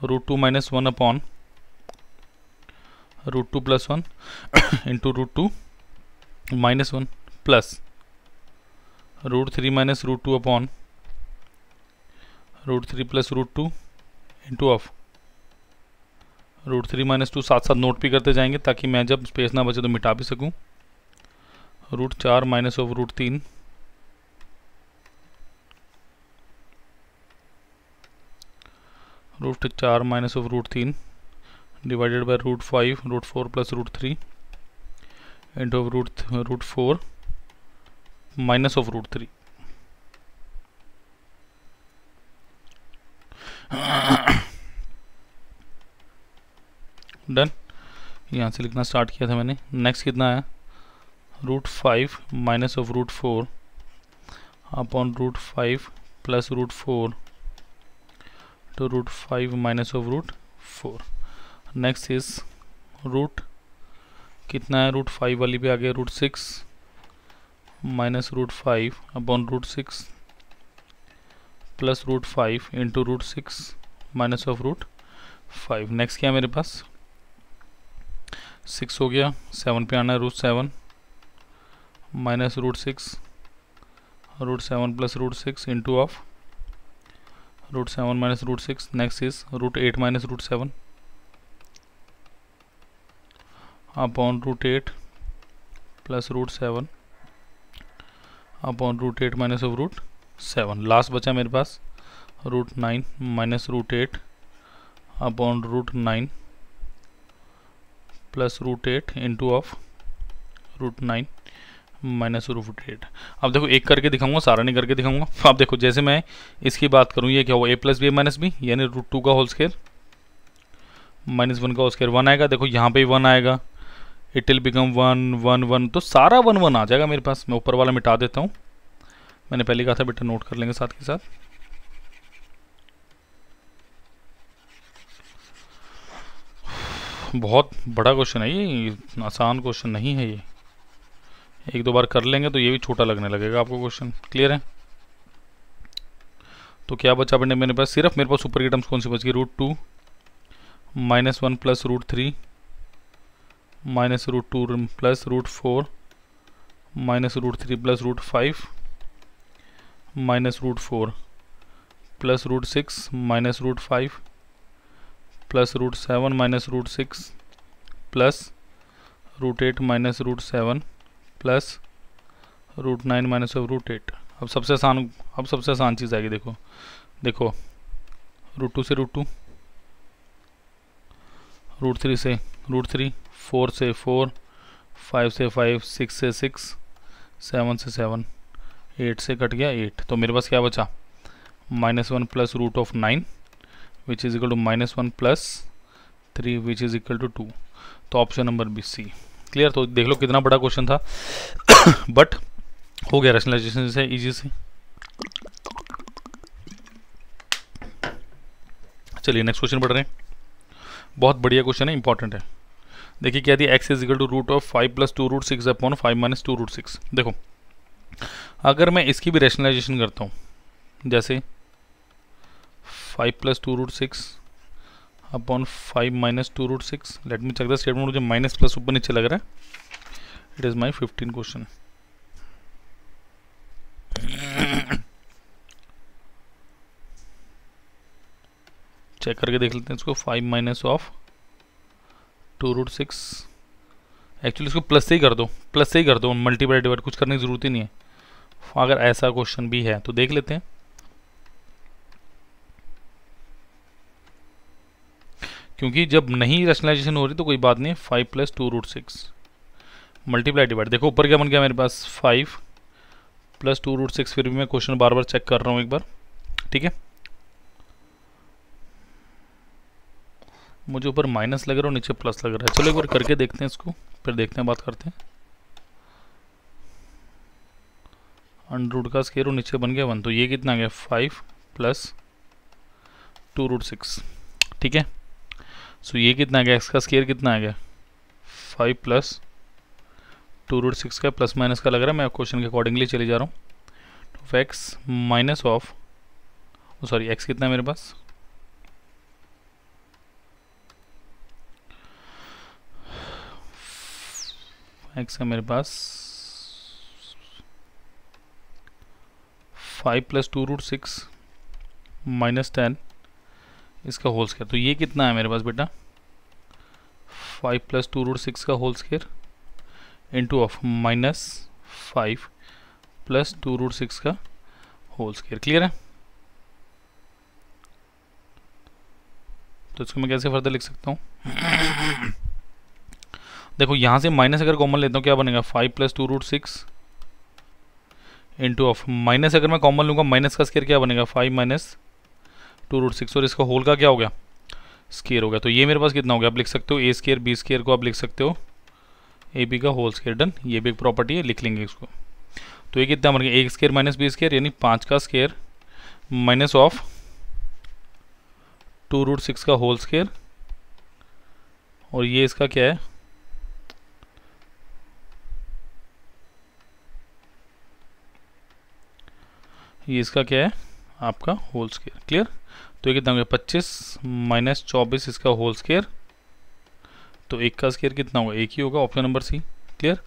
root two minus one upon root two plus one into root two minus one plus root three minus root two upon root three plus root two into of root three minus two साथ साथ note भी करते जाएंगे ताकि मैं जब space ना बचे तो मिटा भी सकूं रूट चार माइनस ऑफ रूट तीन रूट चार माइनस ऑफ रूट तीन divided by root five root four plus root three into root root 4 minus of root 3 done यहाँ से लिखना स्टार्ट किया था मैंने नेक्स्ट कितना आया root five minus of root four upon root five plus root four to root five minus of root four next is root कितना है रूट फाइव वाली पे आ गया root six minus root five upon root six plus root five into root six minus of root five next क्या है मेरे पास six हो गया सेवन पे आना है root seven minus root six root seven plus root six into of root seven minus root six next is root eight minus root seven upon root eight plus root seven upon root eight minus of root seven last बचा मेरे पास root nine minus root eight upon root nine plus root eight to of root nine minus root eight अब देखो एक करके दिखाऊंगा सारा नहीं करके दिखाऊंगा अब देखो जैसे मैं इसकी बात करूं ये क्या हुआ A plus B minus B यानी रूट टू का होल स्केयर माइनस वन का होल स्केयर वन आएगा देखो यहाँ पे वन आएगा it will become one one one तो सारा वन वन आ जाएगा मेरे पास मैं ऊपर वाला मिटा देता हूँ मैंने पहले कहा था बेटा नोट कर लेंगे साथ के साथ बहुत बड़ा क्वेश्चन है ये आसान क्वेश्चन नहीं है ये एक दो बार कर लेंगे तो ये भी छोटा लगने लगेगा आपको क्वेश्चन क्लियर है तो क्या बचा बेटे मेरे पास सिर्फ मेरे पास सुपर की टर्म्स कौन सी बच गई root two minus one plus root three minus root two plus root four minus root three plus root five minus root four plus root six minus root five plus root seven minus root six plus root eight minus root seven plus root nine minus root eight अब सबसे आसान अब सबसे आसान चीज़ आएगी देखो देखो root two से रूट टू रूट थ्री से रूट थ्री फोर से फोर फाइव से फाइव सिक्स से सिक्स सेवन से सेवन एट से कट गया एट तो मेरे पास क्या बचा minus one plus root of nine which is equal to minus one plus three which is equal to two तो option number B C clear तो देख लो कितना बड़ा क्वेश्चन था बट हो गया रैशनलाइजेशन से इजी से चलिए नेक्स्ट क्वेश्चन पढ़ रहे हैं बहुत बढ़िया क्वेश्चन है इंपॉर्टेंट है देखिए क्या दिया X is equal to root of five plus two root six upon five minus two root six देखो अगर मैं इसकी भी रेशनलाइजेशन करता हूँ जैसे five plus two root six upon five minus two root six let me check the statement मुझे minus plus ऊपर नीचे लग रहा है it is my fifteen question check करके देख लेते हैं इसको five minus of two root six actually इसको प्लस से ही कर दो प्लस से ही कर दो मल्टीप्लाई डिवाइड कुछ करने की ज़रूरत ही नहीं है अगर ऐसा क्वेश्चन भी है तो देख लेते हैं क्योंकि जब नहीं रैशनलाइजेशन हो रही तो कोई बात नहीं five plus two root six multiply divide देखो ऊपर क्या बन गया मेरे पास five plus two root six फिर भी मैं क्वेश्चन बार बार चेक कर रहा हूँ एक बार ठीक है मुझे ऊपर माइनस लग रहा है और नीचे प्लस लग रहा है चलो एक बार करके देखते हैं इसको फिर देखते हैं बात करते हैं अंडर रूट का स्केयर और नीचे बन गया वन तो ये कितना आ गया five plus two root six ठीक है सो ये कितना गया का स्केयर कितना आ गया five plus two root six का प्लस माइनस का लग रहा है मैं क्वेश्चन के अकॉर्डिंगली चले जा रहा हूँ तो x minus of sorry X कितना है मेरे पास एक्स है मेरे पास five plus two root six minus ten इसका होल स्केयर तो ये कितना है मेरे पास बेटा five plus two root six का whole square two of minus five plus two root six का होल स्केयर क्लियर है तो इसको मैं कैसे फर्दर लिख सकता हूँ देखो यहाँ से माइनस अगर कॉमन लेता हूँ क्या बनेगा five plus two root six into of minus अगर मैं कॉमन लूँगा माइनस का स्केयर क्या बनेगा five minus two root six और इसका होल का क्या हो गया स्केयर हो गया तो ये मेरे पास कितना हो गया आप लिख सकते हो ए स्केयर बी स्केयर को आप लिख सकते हो ए बी का होल स्केयर डन ये भी एक प्रॉपर्टी है लिख लेंगे इसको तो ये कितना बन गया एक स्केयर माइनस बी स्केयर यानी पाँच का square minus of two root six का होल स्केयर और ये इसका क्या है ये इसका क्या है आपका होल स्केयर क्लियर तो ये कितना हो गया पच्चीस माइनस चौबीस इसका होल स्केयर तो एक का स्केयर कितना होगा एक ही होगा ऑप्शन नंबर सी क्लियर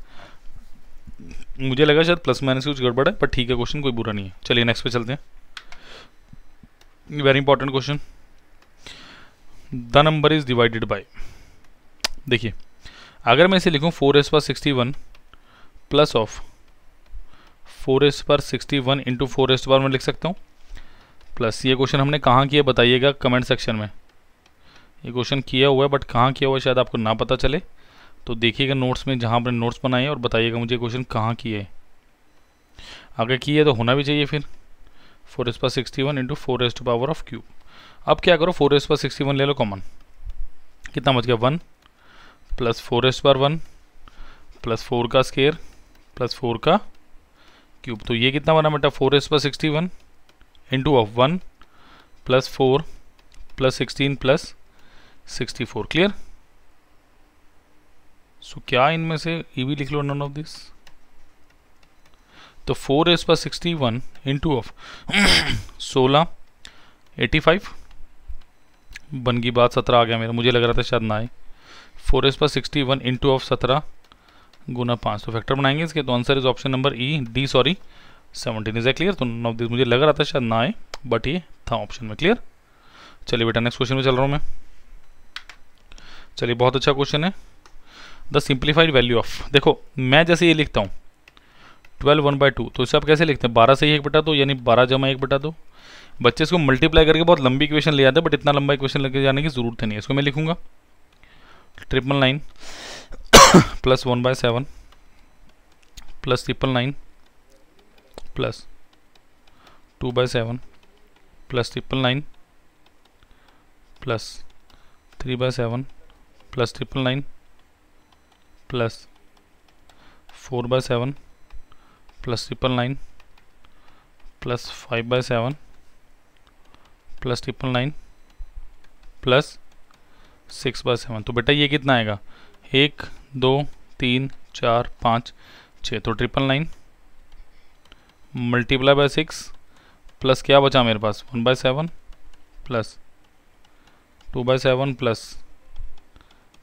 मुझे लगा शायद प्लस माइनस कुछ गड़बड़ है पर ठीक है क्वेश्चन कोई बुरा नहीं है चलिए नेक्स्ट पे चलते हैं very important question the number is divided by देखिए अगर मैं इसे लिखूं फोर एस पास sixty one plus of four S पर sixty one into four S पर मैं लिख सकता हूँ प्लस ये क्वेश्चन हमने कहाँ किया बताइएगा कमेंट सेक्शन में ये क्वेश्चन किया हुआ है बट कहाँ किया हुआ है शायद आपको ना पता चले तो देखिएगा नोट्स में जहाँ आपने नोट्स बनाए हैं और बताइएगा मुझे क्वेश्चन कहाँ किया है अगर है तो होना भी चाहिए फिर फोर एस पर sixty one into four S to power of cube अब क्या करो फोर एस पर सिक्सटी वन ले लो कॉमन कितना बच गया वन प्लस फोर एस पर वन प्लस फोर का स्केयर प्लस फोर का क्यूब तो ये कितना बना बेटा फोर एस पर sixty one into of one plus four plus sixteen plus sixty four clear so क्या इनमें से ई e भी लिख लो नन ऑफ दिस तो फोर एस पर सिक्सटी वन इंटू ऑफ सोलह एटी फाइव बन की बात सत्रह आ गया मेरा मुझे लग रहा था शायद ना आए फोर एस पर सिक्सटी वन इंटू ऑफ सत्रह गुना पाँच तो फैक्टर बनाएंगे इसके तो answer is option number E D sorry seventeen is A clear तो नौ ऑफ दिस मुझे लग रहा था शायद ना आए बट ये था ऑप्शन में क्लियर चलिए बेटा नेक्स्ट क्वेश्चन में चल रहा हूँ मैं चलिए बहुत अच्छा क्वेश्चन है द सिंप्लीफाइड वैल्यू ऑफ देखो मैं जैसे ये लिखता हूँ ट्वेल्व वन बाई टू तो इसे आप कैसे लिखते हैं बारह से ही एक बटा दो यानी बारह जमा एक बटा दो बच्चे इसको मल्टीप्लाई करके बहुत लंबी इक्वेशन ले जाते हैं बट इतना लंबा इक्वेशन लेके जाने की जरूरत नहीं है इसको मैं लिखूंगा triple nine plus one by seven plus triple nine plus two by seven plus triple nine plus three by seven plus triple nine plus four by seven plus triple nine plus five by seven plus triple nine plus six by seven तो बेटा ये कितना आएगा एक दो तीन चार पाँच छः तो triple nine multiply by six plus क्या बचा मेरे पास one by seven plus two by seven plus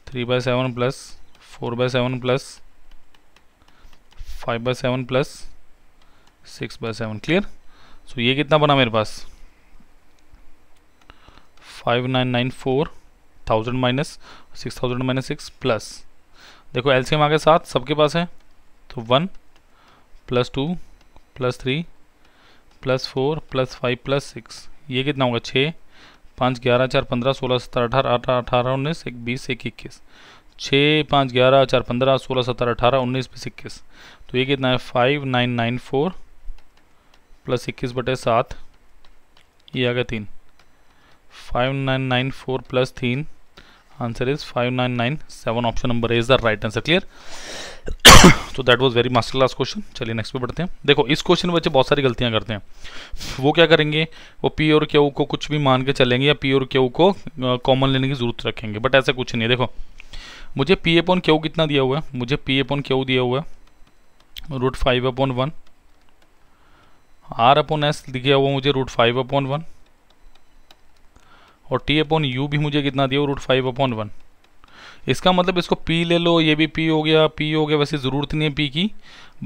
three by seven plus four by seven plus five by seven plus six by seven clear so ये कितना बना मेरे पास five nine nine four thousand minus six thousand minus six plus देखो LCM आ सात सबके पास है तो one plus two plus three plus four plus five plus six ये कितना होगा छः पाँच ग्यारह चार पंद्रह सोलह सत्रह अठारह अठारह अठारह उन्नीस एक बीस एक इक्कीस छः पाँच ग्यारह चार पंद्रह सोलह सत्रह अठारह उन्नीस बीस इक्कीस तो ये कितना है five nine nine four plus इक्कीस बटे सात ये आ गया तीन five nine nine four plus तीन answer is 5997 option number A is the right answer clear तो that was very master class question चलिए नेक्स्ट पे बढ़ते हैं देखो इस क्वेश्चन में बच्चे बहुत सारी गलतियां करते हैं वो क्या करेंगे वो पी और क्यू को कुछ भी मान के चलेंगे या पी और क्यू को कॉमन लेने की जरूरत रखेंगे बट ऐसा कुछ नहीं है देखो मुझे पी अपॉन क्यू कितना दिया हुआ है मुझे पी अपॉन क्यू दिया हुआ है root five upon one R upon S दिया हुआ मुझे रूट फाइव अपॉन वन और टी अपॉन यू भी मुझे कितना दिया रूट फाइव अपॉन वन इसका मतलब इसको पी ले लो ये भी पी हो गया पी हो गया वैसे ज़रूरत नहीं है पी की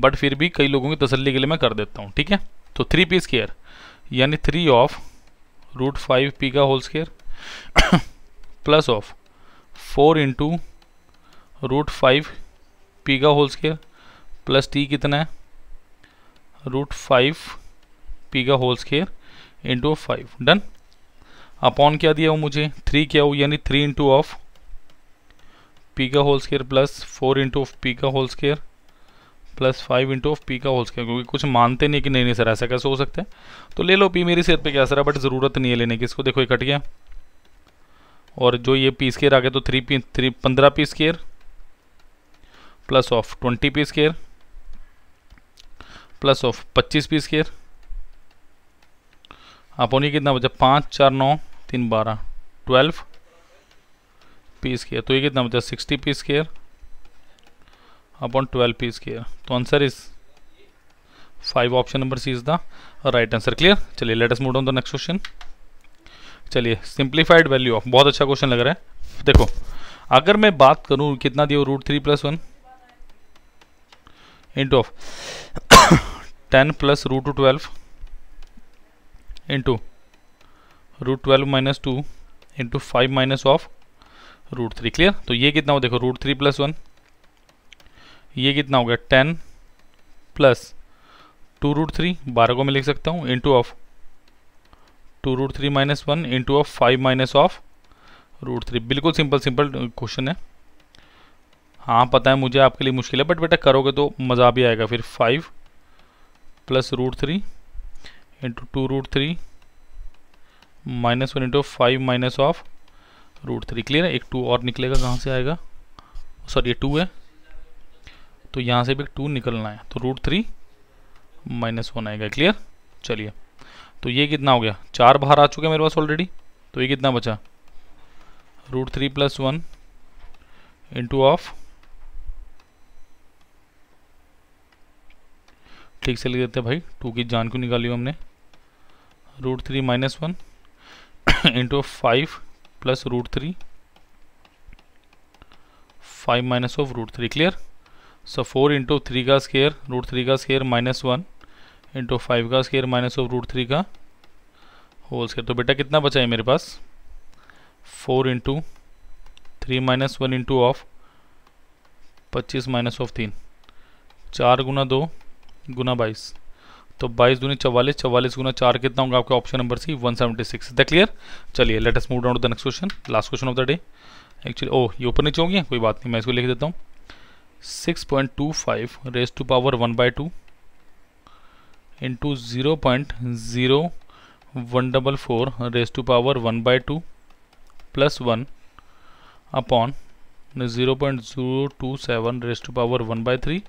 बट फिर भी कई लोगों की तसल्ली के लिए मैं कर देता हूँ ठीक है तो थ्री पी स्केयर यानी three of root five P का whole square plus of four into root five P का होल स्केयर प्लस टी कितना है रूट फाइव पी का whole square into five done upon क्या दिया हो मुझे थ्री क्या हो यानी थ्री इंटू ऑफ पी का whole square plus four into of P का whole square plus five into of P का होल स्केयर क्योंकि कुछ मानते नहीं कि नहीं नहीं सर ऐसा कैसे हो सकता है तो ले लो पी मेरी सेहत पे क्या सर बट ज़रूरत नहीं है लेने की इसको देखो ये कट गया और जो ये पी स्केयर आ गया तो थ्री पी थ्री पंद्रह P square plus of twenty P square plus of पच्चीस पी स्केयर आप उन्हें कितना बचा पाँच चार नौ तीन बारह ट्वेल्व पी स्केयर तो ये कितना बचा sixty P square upon twelve P square तो answer is five option number C is the right answer clear चलिए latest mood on the next question चलिए सिंप्लीफाइड वैल्यू ऑफ बहुत अच्छा क्वेश्चन लग रहा है देखो अगर मैं बात करूं कितना दिया root three plus one into of ten plus root two twelve into root twelve minus two into five minus of root three clear तो ये कितना हो देखो रूट थ्री प्लस वन ये कितना हो गया ten plus two root three बारह को मैं लिख सकता हूँ into of two root three minus one into of five minus of root three बिल्कुल सिंपल सिंपल क्वेश्चन है हाँ पता है मुझे आपके लिए मुश्किल है बट बेटा करोगे तो मज़ा भी आएगा फिर five plus root three into two root three minus one into five minus of root three clear है एक टू और निकलेगा कहाँ से आएगा सॉरी ये टू है तो यहाँ से भी टू निकलना है तो रूट थ्री माइनस वन आएगा क्लियर चलिए तो ये कितना हो गया चार बाहर आ चुके हैं मेरे पास ऑलरेडी तो ये कितना बचा root three plus one into of ठीक से लिख देते भाई टू की जान क्यों निकाली हमने root three minus one into five plus root three five minus of root three clear so four into three का स्केयर रूट थ्री का square minus one into five का square minus of root three का whole square तो बेटा कितना बचा है मेरे पास four into three minus one into of पच्चीस माइनस ऑफ तीन चार गुना दो गुना बाईस तो बाईस दूनी चवालीस चवालीस गुना चार कितना होगा आपका option number C one seventy six the clear चलिए let move down to the next question last question of the day actually ओ ये ऊपर नीचे होंगे कोई बात नहीं मैं इसको लिख देता हूँ six point two five raise to power one by two into zero point zero one double four raise to power one by two plus one upon zero point zero two seven raise to power one by three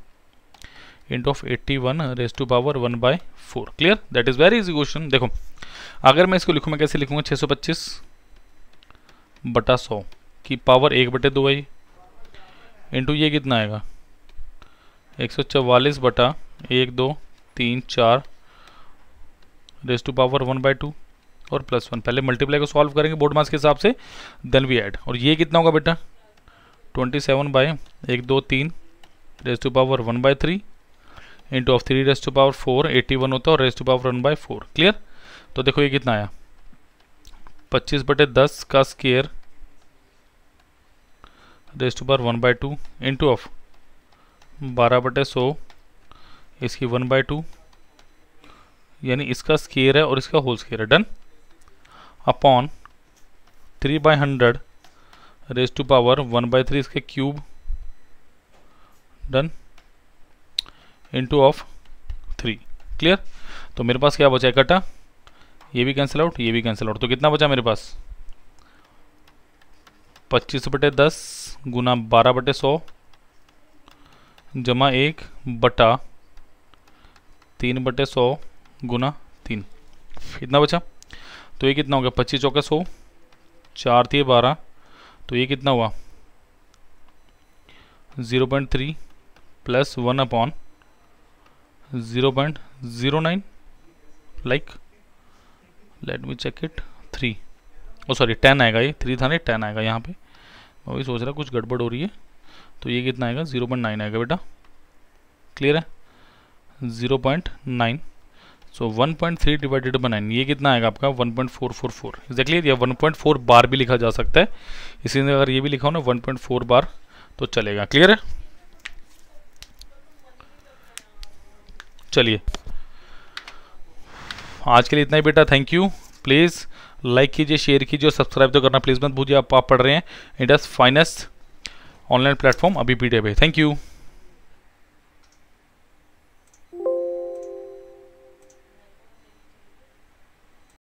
into of eighty one raise to power one by four clear that is very easy question देखो अगर मैं इसको लिखूँ मैं कैसे लिखूंगा छः सौ पच्चीस बटा सौ की पावर एक बटे दो आई इंटू ये कितना आएगा एक सौ चवालीस बटा एक दो तीन चार raise to power one by two और प्लस वन पहले मल्टीप्लाई को सॉल्व करेंगे बोर्ड मास के हिसाब से देन वी ऐड और ये कितना होगा बेटा ट्वेंटी सेवन बाय एक दो तीन raise to power one by three into of three raise to power four eighty one होता है और raise to power one by four clear तो देखो ये कितना आया पच्चीस बटे दस का square raise to power one by two into of बारह बटे सौ इसकी वन बाई टू यानी इसका स्केयर है और इसका होल स्केयर है done upon three by hundred raise to power one by three इसके cube done into of three clear तो मेरे पास क्या बचा इकट्ठा ये भी कैंसिल आउट ये भी कैंसिल आउट तो कितना बचा मेरे पास पच्चीस बटे दस गुना बारह बटे सौ जमा एक बटा तीन बटे सौ गुना तीन इतना बचा तो ये कितना हो गया पच्चीस चौके सौ चार थी बारह तो ये कितना हुआ zero point three plus one upon zero point zero nine like let me check it three O sorry ten आएगा ये थ्री था नहीं टेन आएगा यहाँ पे मैं वही सोच रहा कुछ गड़बड़ हो रही है तो ये कितना आएगा ज़ीरो पॉइंट नाइन आएगा बेटा क्लियर है zero point nine so one point three divided by nine ये कितना आएगा आपका one point four four four exactly या वन पॉइंट फोर बार भी लिखा जा सकता है इसी ने अगर ये भी लिखा हो ना वन पॉइंट फोर बार तो चलेगा क्लियर है चलिए आज के लिए इतना ही बेटा थैंक यू प्लीज़ लाइक कीजिए शेयर कीजिए और सब्सक्राइब तो करना प्लीज़ मत भूलिए आप, पढ़ रहे हैं इंडस फाइनेस्ट ऑनलाइन प्लेटफॉर्म अभी पी थैंक यू